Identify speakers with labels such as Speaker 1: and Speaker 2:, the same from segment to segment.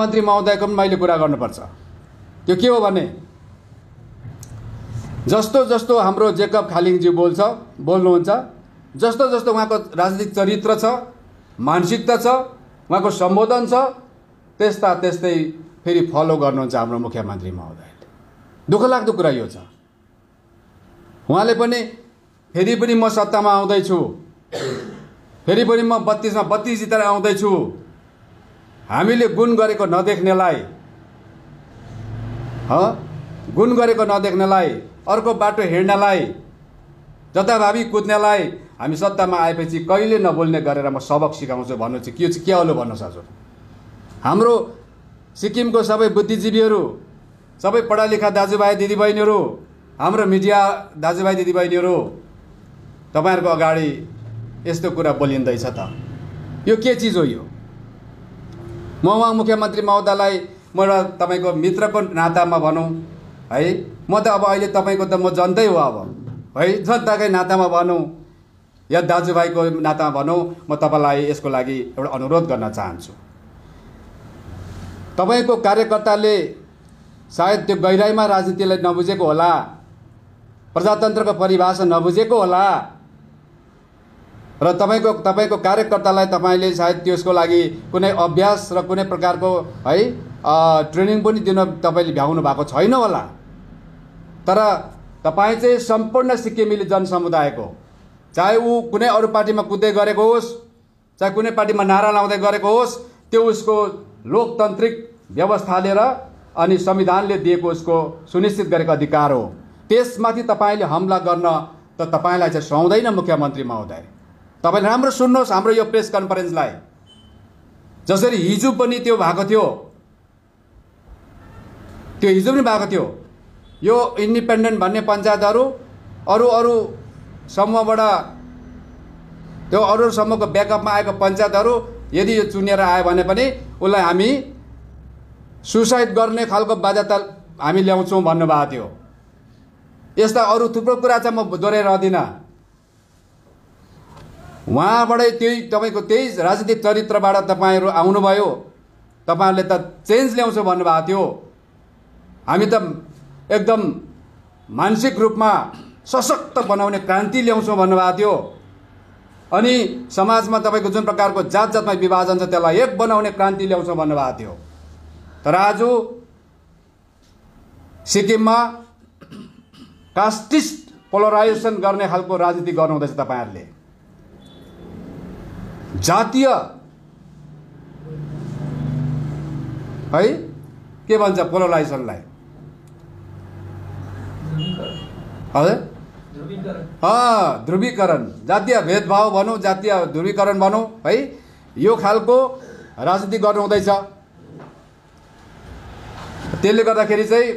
Speaker 1: मन्त्री महोदयको पनि मैले कुरा गर्नुपर्छ त्यो के हो भने जस्तो जस्तो हाम्रो जेकब खालिङजी बोल्छ बोल्नुहुन्छ जस्तो जस्तो उहाँको राजनीतिक चरित्र छ मानसिकता छ उहाँको सम्बोधन छ त्यस्ता त्यस्तै फेरि फलो गर्नुहुन्छ हाम्रो मुख्यमन्त्री महोदयले दुःखलाग्दो कुरा यो छ उहाँले पनि फेरि पनि म सत्तामा आउँदैछु फेरि पनि म बत्तिसमा बत्तिस जितेर आउँदैछु हामीले गुण गरेको नदेख्नेलाई गुण गरेको नदेख्नेलाई अर्को बाटो हिँड्नलाई जथाभावी कुद्नेलाई हामी सत्तामा आएपछि कहिले नबोल्ने गरेर म सबक सिकाउँछु भन्नु चाहिँ के चाहिँ के होला भन्नुहोस् हजुर हाम्रो सिक्किमको सबै बुद्धिजीवीहरू सबै पढालेखा दाजुभाइ दिदीबहिनीहरू हाम्रो मिडिया दाजुभाइ दिदीबहिनीहरू तपाईँहरूको अगाडि यस्तो कुरा बोलिँदैछ त यो के चिज हो यो म उहाँ मुख्यमन्त्री महोदयलाई म एउटा तपाईँको मित्रको नातामा भनौँ है म त अब अहिले तपाईँको त म जनतै हो अब है जनताकै नातामा भनौँ या दाजुभाइको नातामा भनौँ म तपाईँलाई यसको लागि एउटा अनुरोध गर्न चाहन्छु तपाईँको कार्यकर्ताले सायद त्यो गहिराइमा राजनीतिलाई नबुझेको होला प्रजातन्त्रको परिभाषा नबुझेको होला र तपाईँको तपाईँको कार्यकर्तालाई तपाईँले सायद त्यसको लागि कुनै अभ्यास र कुनै प्रकारको है ट्रेनिङ पनि दिन तपाईँले भ्याउनु भएको छैन होला तर तपाईँ चाहिँ सम्पूर्ण सिक्किमेली जनसमुदायको चाहे ऊ कुनै अरू पार्टीमा कुद्दै गरेको होस् चाहे कुनै पार्टीमा नारा लाउँदै गरेको होस् त्यो उसको लोकतान्त्रिक व्यवस्थाले र अनि संविधानले दिएको उसको सुनिश्चित गरेको अधिकार हो त्यसमाथि तपाईँले हमला गर्न त तपाईँलाई चाहिँ सुहाउँदैन मुख्यमन्त्री महोदय तपाईँले राम्रो सुन्नुहोस् हाम्रो यो प्रेस कन्फरेन्सलाई जसरी हिजो पनि त्यो भएको थियो त्यो हिजो पनि भएको थियो यो इन्डिपेन्डेन्ट भन्ने पञ्चायतहरू अरू अरू समूहबाट त्यो अरू अरू समूहको ब्याकअपमा आएको पञ्चायतहरू यदि यो चुनिएर आयो भने पनि उसलाई हामी सुसाइड गर्ने खालको बाध्यता हामी ल्याउँछौँ भन्नुभएको थियो यस्ता अरू थुप्रो कुरा चाहिँ म दोहोऱ्याइरहदिनँ उहाँबाटै त्यही तपाईँको त्यही राजनीतिक चरित्रबाट तपाईँहरू आउनुभयो तपाईँहरूले त चेन्ज ल्याउँछ भन्नुभएको थियो हामी त एकदम मानसिक रूपमा सशक्त बनाउने क्रान्ति ल्याउँछौँ भन्नुभएको थियो अनि समाजमा तपाईँको जुन प्रकारको जात जातमा विभाजन छ त्यसलाई एक बनाउने क्रान्ति ल्याउँछौँ भन्नुभएको थियो तर आज सिक्किममा कास्टिस्ट पोलराइजेसन गर्ने खालको राजनीति गर्नुहुँदैछ तपाईँहरूले जातीय है के भन्छ पोलराइजेसनलाई हजुर ध्रुवीकरण जातीय भेदभाव भनौँ जातीय ध्रुवीकरण भनौँ है यो खालको राजनीति गर्नु हुँदैछ त्यसले गर्दाखेरि चाहिँ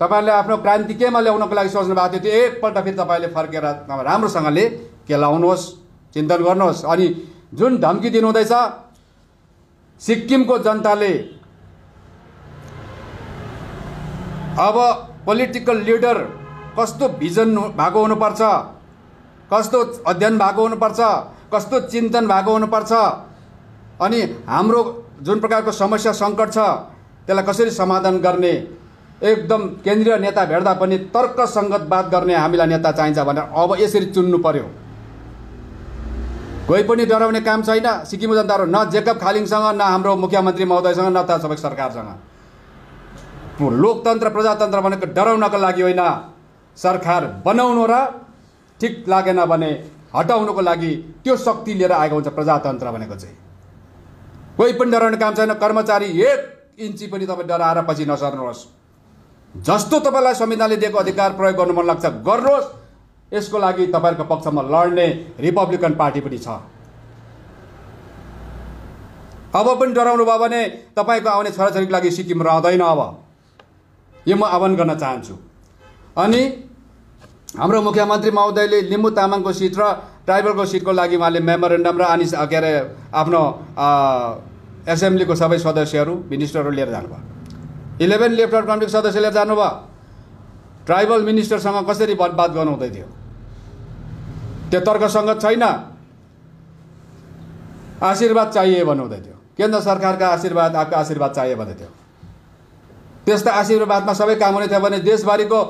Speaker 1: तपाईँले आफ्नो क्रान्ति केमा ल्याउनको लागि सोच्नु भएको थियो त्यो एकपल्ट फेरि तपाईँले फर्केर राम्रोसँगले केलाउनुहोस् चिन्तन गर्नुहोस् अनि जुन धम्की दिनुहुँदैछ सिक्किमको जनताले अब पोलिटिकल लिडर कस्तो भिजन भएको हुनुपर्छ कस्तो अध्ययन भएको हुनुपर्छ कस्तो चिन्तन भएको हुनुपर्छ अनि हाम्रो जुन प्रकारको समस्या सङ्कट छ त्यसलाई कसरी समाधान गर्ने एकदम केन्द्रीय नेता भेट्दा पनि तर्कसङ्गत बात गर्ने हामीलाई नेता चाहिन्छ भनेर अब यसरी चुन्नु पर्यो कोही पनि डराउने काम छैन सिक्किम जनताहरू न जेकब खालिङसँग न हाम्रो मुख्यमन्त्री महोदयसँग न त सबै सरकारसँग लोकतन्त्र प्रजातन्त्र भनेको डराउनको लागि होइन सरकार बनाउनु र ठिक लागेन भने हटाउनुको लागि त्यो शक्ति लिएर आएको हुन्छ प्रजातन्त्र भनेको चाहिँ कोही पनि डराउने काम छैन कर्मचारी एक इन्ची पनि तपाईँ डराएर पछि नसर्नुहोस् जस्तो तपाईँलाई संविधानले दिएको अधिकार प्रयोग गर्नु मन लाग्छ गर्नुहोस् यसको लागि तपाईँहरूको पक्षमा लड्ने रिपब्लिकन पार्टी पनि छ अब पनि डराउनु भयो भने तपाईँको आउने छोराछोरीको लागि सिक्किम रहँदैन अब यो म आह्वान गर्न चाहन्छु अनि हाम्रो मुख्यमन्त्री महोदयले लिम्बू तामाङको सिट र ट्राइबलको सिटको लागि उहाँले मेमोरेन्डम र अनि के अरे आफ्नो एसेम्ब्लीको सबै सदस्यहरू मिनिस्टरहरू लिएर जानुभयो इलेभेन लेफ्ट कमिटीको सदस्य लिएर जानुभयो ट्राइबल मिनिस्टरसँग कसरी बदबात गर्नुहुँदै थियो त्यो तर्कसङ्गत छैन आशीर्वाद चाहिए भन्नुहुँदै थियो केन्द्र सरकारका आशीर्वाद आफ्नो आशीर्वाद चाहिए भन्दै थियो त्यस्ता आशीर्वादमा सबै काम हुने थियो भने देशभरिको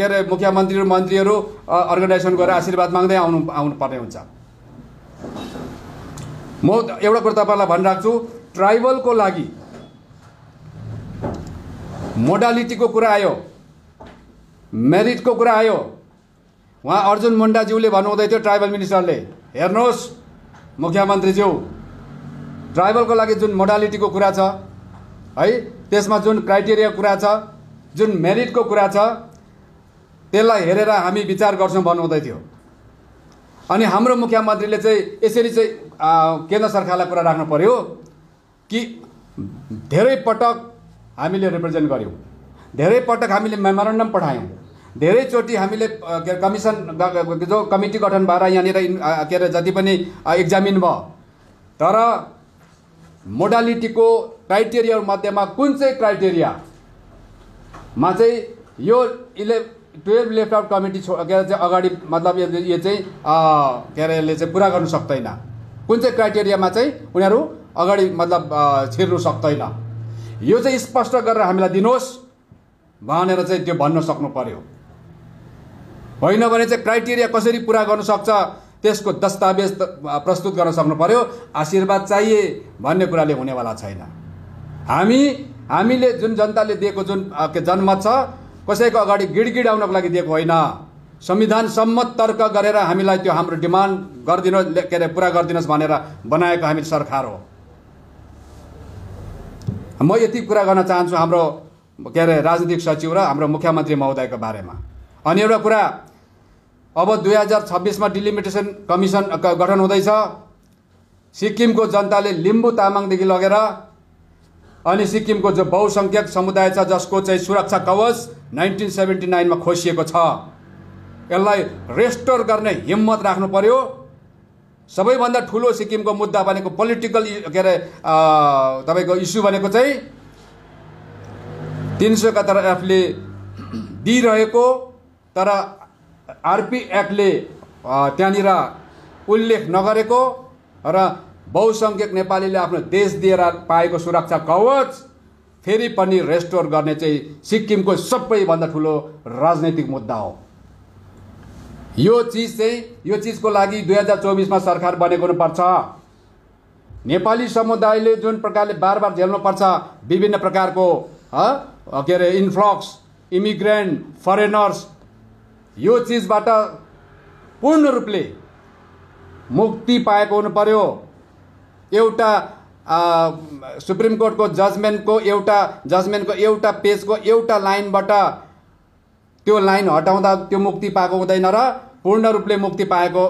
Speaker 1: के अरे मुख्यमन्त्रीहरू मन्त्रीहरू अर्गनाइजेसन गरेर आशीर्वाद माग्दै आउनु आउनु पर्ने हुन्छ म एउटा कुरो तपाईँलाई भनिराख्छु ट्राइबलको लागि मोडालिटीको कुरा आयो मेरिटको कुरा आयो उहाँ अर्जुन मुन्डाज्यूले भन्नुहुँदै थियो ट्राइबल मिनिस्टरले हेर्नुहोस् मुख्यमन्त्रीज्यू ट्राइबलको लागि जुन मोडालिटीको कुरा छ है त्यसमा जुन क्राइटेरिया कुरा छ जुन मेरिटको कुरा छ त्यसलाई हेरेर हामी विचार गर्छौँ भन्नुहुँदै थियो अनि हाम्रो मुख्यमन्त्रीले चाहिँ यसरी चाहिँ केन्द्र सरकारलाई कुरा राख्नु पर्यो कि धेरै पटक हामीले रिप्रेजेन्ट गऱ्यौँ धेरै पटक हामीले मेमोरेन्डम पठायौँ धेरैचोटि हामीले के कमिसन जो कमिटी गठन भएर यहाँनिर के अरे जति पनि एक्जामिन भयो तर मोडालिटीको क्राइटेरिया मध्येमा कुन चाहिँ क्राइटेरियामा चाहिँ यो इले टुवेल्भ लेफ्ट आउट कमिटी छो के अरे चाहिँ अगाडि मतलब यो चाहिँ के अरे यसले चाहिँ पुरा गर्नु सक्दैन कुन चाहिँ क्राइटेरियामा चाहिँ उनीहरू अगाडि मतलब छिर्नु सक्दैन यो चाहिँ स्पष्ट गरेर हामीलाई दिनुहोस् भनेर चाहिँ त्यो भन्न सक्नु पर्यो होइन भने चाहिँ क्राइटेरिया कसरी पुरा गर्न सक्छ त्यसको दस्तावेज प्रस्तुत गर्न सक्नु पर्यो आशीर्वाद चाहिए भन्ने कुराले हुनेवाला छैन हामी हामीले जुन जनताले दिएको जुन जनमत छ कसैको अगाडि आउनको लागि दिएको होइन संविधान सम्मत तर्क गरेर हामीलाई त्यो हाम्रो डिमान्ड गरिदिनु के अरे पुरा गरिदिनुहोस् भनेर बनाएको हामी सरकार हो म यति कुरा गर्न चाहन्छु हाम्रो के अरे राजनीतिक सचिव र हाम्रो मुख्यमन्त्री महोदयको बारेमा अनि एउटा कुरा अब दुई हजार छब्बिसमा डिलिमिटेसन कमिसन गठन हुँदैछ सिक्किमको जनताले लिम्बू तामाङदेखि लगेर अनि सिक्किमको जो बहुसङ्ख्यक समुदाय छ जसको चाहिँ सुरक्षा कवच नाइन्टिन सेभेन्टी नाइनमा खोसिएको छ यसलाई रेस्टोर गर्ने हिम्मत राख्नु पर्यो सबैभन्दा ठुलो सिक्किमको मुद्दा भनेको पोलिटिकल के अरे तपाईँको इस्यु भनेको चाहिँ तिन सय एफले दिइरहेको तर आरपी एक्टले त्यहाँनिर उल्लेख नगरेको र बहुसङ्ख्यक नेपालीले आफ्नो देश दिएर पाएको सुरक्षा कवच फेरि पनि रेस्टोर गर्ने चाहिँ सिक्किमको सबैभन्दा ठुलो राजनैतिक मुद्दा हो यो चिज चाहिँ यो चिजको लागि दुई हजार चौबिसमा सरकार बनेको हुनुपर्छ नेपाली समुदायले जुन प्रकारले बार बार झेल्नुपर्छ विभिन्न प्रकारको के अरे इन्फ्लक्स इमिग्रेन्ट फरेनर्स यो चिजबाट पूर्ण रूपले मुक्ति पाएको हुनु पर्यो एउटा सुप्रिम कोर्टको जजमेन्टको एउटा जजमेन्टको एउटा पेजको एउटा लाइनबाट त्यो लाइन हटाउँदा त्यो मुक्ति पाएको हुँदैन र पूर्ण रूपले मुक्ति पाएको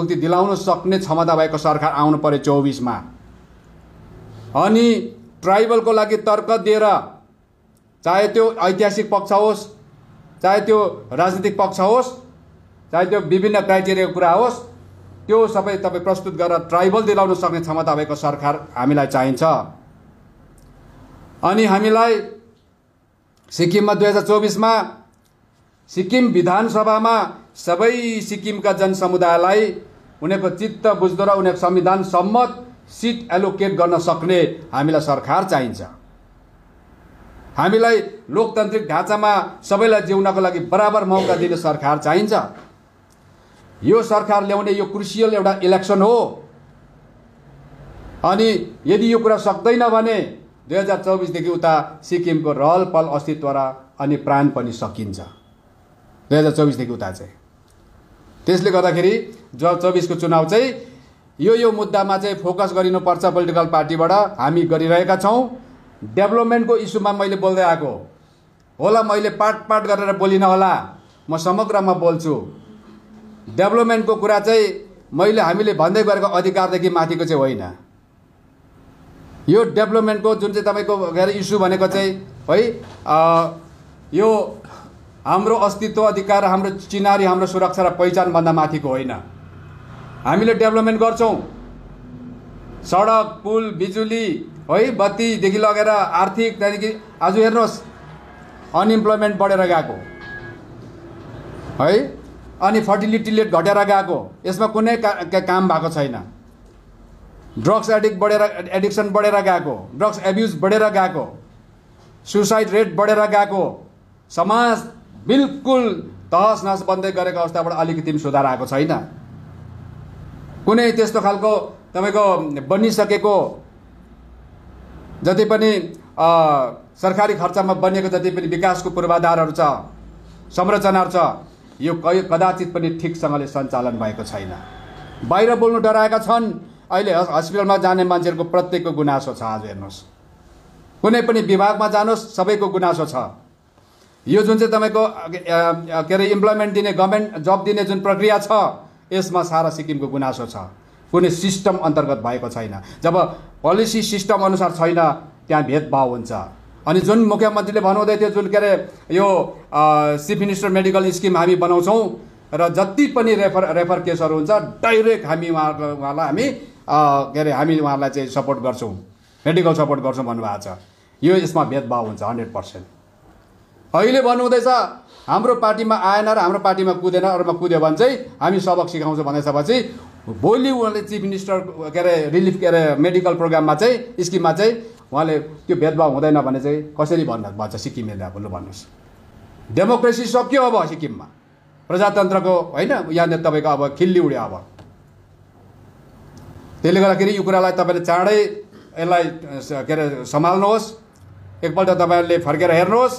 Speaker 1: मुक्ति दिलाउन सक्ने क्षमता भएको सरकार आउनु पर्यो चौबिसमा अनि ट्राइबलको लागि तर्क दिएर चाहे त्यो ऐतिहासिक पक्ष होस् चाहे त्यो राजनीतिक पक्ष होस् चाहे त्यो विभिन्न क्राइटेरियाको कुरा होस् त्यो सबै तपाईँ प्रस्तुत गरेर ट्राइबल दिलाउन सक्ने क्षमता भएको सरकार हामीलाई चाहिन्छ अनि हामीलाई सिक्किममा दुई हजार चौबिसमा सिक्किम विधानसभामा सबै सिक्किमका जनसमुदायलाई उनीहरूको चित्त बुझ्दो र उनीहरूको संविधान सम्मत सिट एलोकेट गर्न सक्ने हामीलाई सरकार चाहिन्छ हामीलाई लोकतान्त्रिक ढाँचामा सबैलाई जिउनको लागि बराबर मौका दिने सरकार चाहिन्छ यो सरकार ल्याउने यो क्रुसियल एउटा इलेक्सन हो अनि यदि यो कुरा सक्दैन भने दुई हजार चौबिसदेखि उता सिक्किमको रहल पहल अस्तित्व र अनि प्राण पनि सकिन्छ दुई हजार चौबिसदेखि उता चाहिँ त्यसले गर्दाखेरि ज चौबिसको चुनाव चाहिँ यो यो मुद्दामा चाहिँ फोकस गरिनुपर्छ पोलिटिकल पार्टीबाट हामी गरिरहेका छौँ डेभलपमेन्टको इस्युमा मैले बोल्दै आएको होला मैले पार्ट पार्ट गरेर बोलिनँ होला म समग्रमा बोल्छु डेभलपमेन्टको कुरा चाहिँ मैले हामीले भन्दै गरेको अधिकारदेखि माथिको चाहिँ होइन यो डेभलपमेन्टको जुन चाहिँ तपाईँको के अरे इस्यु भनेको चाहिँ है यो हाम्रो अस्तित्व अधिकार हाम्रो चिनारी हाम्रो सुरक्षा र पहिचानभन्दा माथिको होइन हामीले डेभलपमेन्ट गर्छौँ सडक पुल बिजुली है बत्तीदेखि लगेर आर्थिक त्यहाँदेखि आज हेर्नुहोस् अनइम्प्लोइमेन्ट बढेर गएको है अनि फर्टिलिटी रेट घटेर गएको यसमा कुनै काम भएको छैन ड्रग्स एडिक्ट बढेर एडिक्सन बढेर गएको ड्रग्स एब्युज बढेर गएको सुसाइड रेट बढेर गएको समाज बिल्कुल तहस नहस बन्दै गरेको अवस्थाबाट अलिकति पनि सुधार आएको छैन कुनै त्यस्तो खालको तपाईँको बनिसकेको जति पनि सरकारी खर्चमा बनिएको जति पनि विकासको पूर्वाधारहरू छ संरचनाहरू छ यो कदाचित पनि ठिकसँगले सञ्चालन भएको छैन बाहिर बोल्नु डराएका छन् अहिले हस्पिटलमा जाने मान्छेहरूको प्रत्येकको गुनासो छ आज हेर्नुहोस् कुनै पनि विभागमा जानुहोस् सबैको गुनासो छ यो जुन चाहिँ तपाईँको के अरे इम्प्लोइमेन्ट दिने गभर्मेन्ट जब दिने जुन प्रक्रिया छ यसमा सारा सिक्किमको गुनासो छ कुनै सिस्टम अन्तर्गत भएको छैन जब पोलिसी सिस्टम अनुसार छैन त्यहाँ भेदभाव हुन्छ अनि जुन मुख्यमन्त्रीले भन्नुहुँदै थियो जुन के अरे यो चिफ मिनिस्टर मेडिकल स्किम हामी बनाउँछौँ र जति पनि रेफर रेफर केसहरू हुन्छ डाइरेक्ट हामी उहाँ उहाँलाई हामी के अरे हामी उहाँलाई चाहिँ सपोर्ट गर्छौँ मेडिकल सपोर्ट गर्छौँ भन्नुभएको छ यो यसमा भेदभाव हुन्छ हन्ड्रेड पर्सेन्ट अहिले भन्नुहुँदैछ हाम्रो पार्टीमा आएन र हाम्रो पार्टीमा कुदेन अरूमा कुद्यो भने चाहिँ हामी सबक सिकाउँछौँ भनेपछि भोलि उहाँले चिफ मिनिस्टर के अरे रिलिफ के अरे मेडिकल प्रोग्राममा चाहिँ स्किममा चाहिँ उहाँले त्यो भेदभाव हुँदैन भने चाहिँ कसरी भन्नु भन्छ सिक्किमेले अब लु भन्नुहोस् डेमोक्रेसी सक्यो अब सिक्किममा प्रजातन्त्रको होइन यहाँनिर तपाईँको अब खिल्ली उड्यो अब त्यसले गर्दाखेरि यो कुरालाई तपाईँले चाँडै यसलाई के अरे सम्हाल्नुहोस् एकपल्ट तपाईँहरूले फर्केर हेर्नुहोस्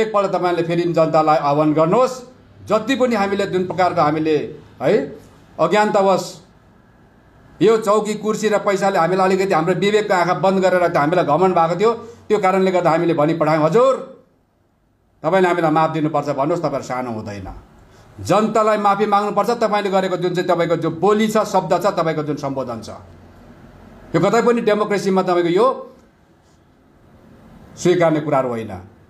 Speaker 1: एकपल्ट तपाईँले फेरि जनतालाई आह्वान गर्नुहोस् जति पनि हामीले जुन प्रकारको हामीले है अज्ञानतावश यो चौकी कुर्सी र पैसाले हामीलाई अलिकति हाम्रो विवेकको आँखा बन्द गरेर त्यो हामीलाई घमन भएको थियो त्यो कारणले गर्दा हामीले भनी पठायौँ हजुर तपाईँले हामीलाई माफ दिनुपर्छ भन्नुहोस् तपाईँहरू सानो हुँदैन जनतालाई माफी माग्नुपर्छ तपाईँले गरेको जुन चाहिँ तपाईँको जो बोली छ शब्द छ तपाईँको जुन सम्बोधन छ यो कतै पनि डेमोक्रेसीमा तपाईँको यो स्वीकार्ने कुराहरू होइन